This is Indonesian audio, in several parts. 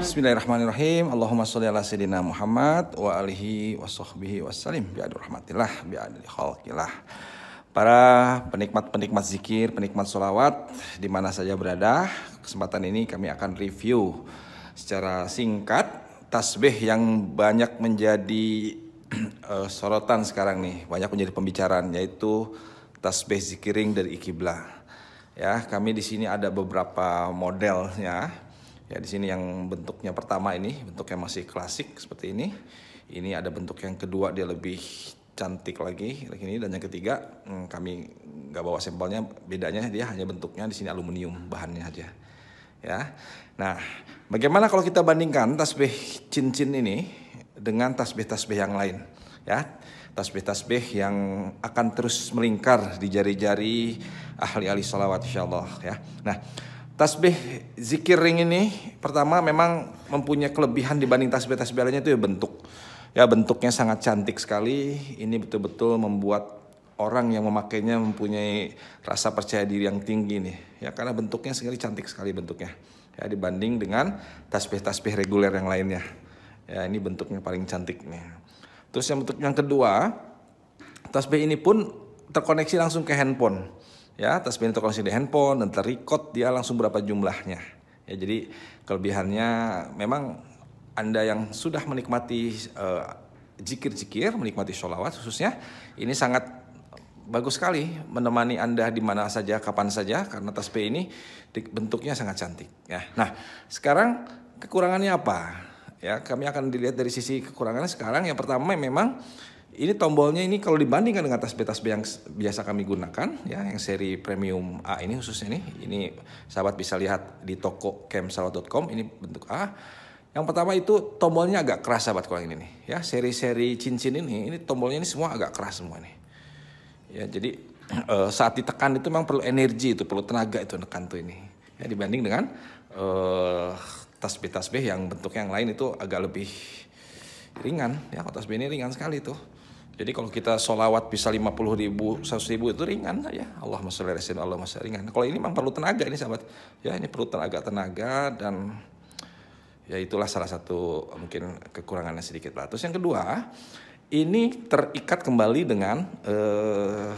Bismillahirrahmanirrahim. Allahumma sholli ala sayyidina Muhammad wa alihi wa sahbihi wasallim bi rahmatillah bi khalqillah. Para penikmat-penikmat zikir, penikmat solawat, di mana saja berada, kesempatan ini kami akan review secara singkat tasbih yang banyak menjadi eh, sorotan sekarang nih, banyak menjadi pembicaraan yaitu tasbih zikiring dari kiblat. Ya, kami di sini ada beberapa modelnya. Ya, di sini yang bentuknya pertama ini, bentuknya masih klasik seperti ini. Ini ada bentuk yang kedua dia lebih cantik lagi ini dan yang ketiga hmm, kami nggak bawa sampelnya bedanya dia hanya bentuknya di sini aluminium bahannya aja ya nah bagaimana kalau kita bandingkan tasbih cincin ini dengan tasbih-tasbih yang lain ya tasbih-tasbih yang akan terus melingkar di jari-jari ahli-ahli salawat insyaallah ya nah tasbih zikir ring ini pertama memang mempunyai kelebihan dibanding tasbih-tasbih lainnya itu ya bentuk ya bentuknya sangat cantik sekali ini betul-betul membuat orang yang memakainya mempunyai rasa percaya diri yang tinggi nih ya karena bentuknya sendiri cantik sekali bentuknya ya dibanding dengan tasbih-tasbih reguler yang lainnya Ya, ini bentuknya paling cantik nih. Terus yang bentuk yang kedua, tasbih ini pun terkoneksi langsung ke handphone. Ya, tasbih ini terkoneksi di handphone dan terrecord dia langsung berapa jumlahnya. Ya, jadi kelebihannya memang Anda yang sudah menikmati eh, zikir-zikir, uh, menikmati sholawat khususnya, ini sangat bagus sekali menemani Anda di mana saja, kapan saja, karena tasbih ini bentuknya sangat cantik. Ya. Nah, sekarang kekurangannya apa? Ya, kami akan dilihat dari sisi kekurangannya sekarang. Yang pertama memang ini tombolnya ini kalau dibandingkan dengan tas betas yang biasa kami gunakan ya yang seri premium A ini khususnya nih ini sahabat bisa lihat di toko camsalot.com ini bentuk A yang pertama itu tombolnya agak keras sahabat kurang ini nih ya seri-seri cincin ini ini tombolnya ini semua agak keras semua nih ya jadi eh, saat ditekan itu memang perlu energi itu perlu tenaga itu nekan tuh ini ya dibanding dengan uh, tasbih-tasbih yang bentuknya yang lain itu agak lebih ringan. Ya, kalau tasbih ini ringan sekali tuh. Jadi kalau kita solawat bisa 50 ribu, 100 ribu itu ringan ya. Allah masalah Allah masya ringan. Nah, kalau ini memang perlu tenaga ini sahabat. Ya ini perlu tenaga tenaga dan ya itulah salah satu mungkin kekurangannya sedikit lah. Terus yang kedua, ini terikat kembali dengan eh,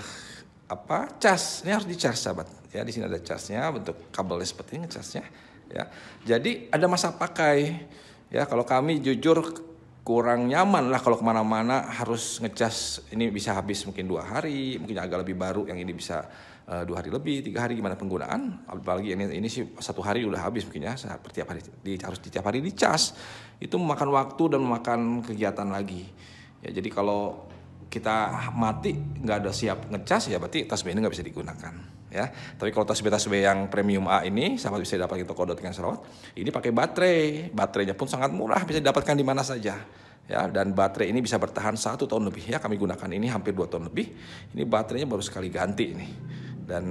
apa cas. Ini harus dicas sahabat. Ya di sini ada casnya bentuk kabelnya seperti ini casnya ya. Jadi ada masa pakai. Ya, kalau kami jujur kurang nyaman lah kalau kemana-mana harus ngecas ini bisa habis mungkin dua hari mungkin agak lebih baru yang ini bisa uh, dua hari lebih tiga hari gimana penggunaan apalagi ini ini sih satu hari udah habis mungkin ya seperti hari di, harus di tiap hari dicas itu memakan waktu dan memakan kegiatan lagi ya jadi kalau kita mati nggak ada siap ngecas ya berarti tas ini nggak bisa digunakan ya. Tapi kalau tas beta sebe yang premium A ini sahabat bisa dapat di toko dotkan serawat. Ini pakai baterai, baterainya pun sangat murah bisa didapatkan di mana saja. Ya, dan baterai ini bisa bertahan satu tahun lebih ya kami gunakan ini hampir dua tahun lebih ini baterainya baru sekali ganti ini dan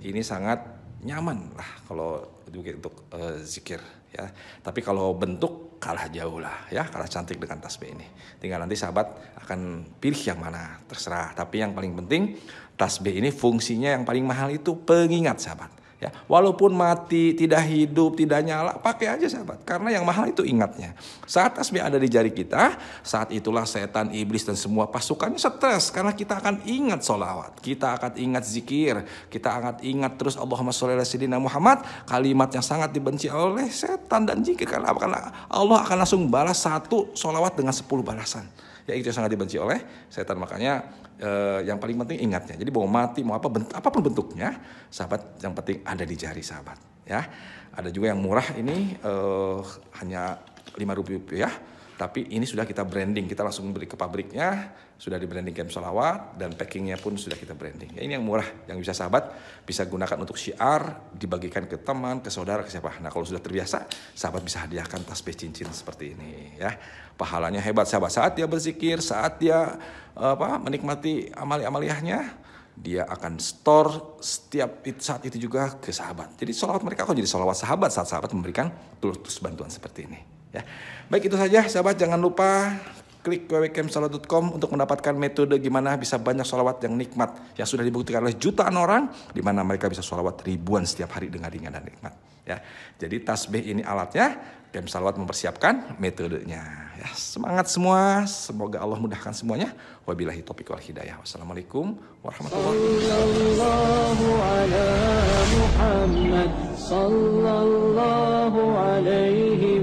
ini sangat nyaman lah kalau untuk uh, zikir ya tapi kalau bentuk kalah jauh lah ya kalah cantik dengan tasbih ini tinggal nanti sahabat akan pilih yang mana terserah tapi yang paling penting tasbih ini fungsinya yang paling mahal itu pengingat sahabat Ya, walaupun mati, tidak hidup, tidak nyala, pakai aja sahabat. Karena yang mahal itu ingatnya. Saat tasbih ada di jari kita, saat itulah setan, iblis, dan semua pasukannya stres. Karena kita akan ingat sholawat kita akan ingat zikir, kita akan ingat terus Allahumma sholli ala sayyidina Muhammad, kalimat yang sangat dibenci oleh setan dan zikir. Karena, karena Allah akan langsung balas satu sholawat dengan sepuluh balasan ya itu yang sangat dibenci oleh setan. Makanya eh, yang paling penting ingatnya. Jadi mau mati mau apa bent apapun bentuknya, sahabat yang penting ada di jari sahabat. Ya, ada juga yang murah ini eh, hanya lima rupiah tapi ini sudah kita branding, kita langsung beri ke pabriknya, sudah di branding camp solawat, dan packingnya pun sudah kita branding. Ya, ini yang murah, yang bisa sahabat bisa gunakan untuk syiar, dibagikan ke teman, ke saudara, ke siapa. Nah kalau sudah terbiasa, sahabat bisa hadiahkan tas cincin seperti ini ya. Pahalanya hebat sahabat, saat dia berzikir, saat dia apa menikmati amali-amaliahnya, dia akan store setiap saat itu juga ke sahabat. Jadi sholawat mereka kok jadi sholawat sahabat saat sahabat memberikan tulus-tulus bantuan seperti ini. Ya. Baik itu saja sahabat jangan lupa Klik www.kemsalat.com untuk mendapatkan metode gimana bisa banyak sholawat yang nikmat yang sudah dibuktikan oleh jutaan orang di mana mereka bisa sholawat ribuan setiap hari dengan ringan dan nikmat. Ya, jadi tasbih ini alatnya, Kem Salawat mempersiapkan metodenya. Ya, semangat semua, semoga Allah mudahkan semuanya. Wabillahi topik wal hidayah. Wassalamualaikum warahmatullahi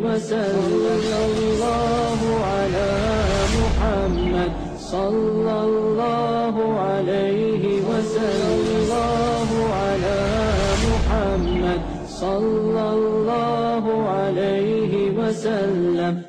wabarakatuh. صلى الله عليه وسلم الله على محمد صلى الله عليه وسلم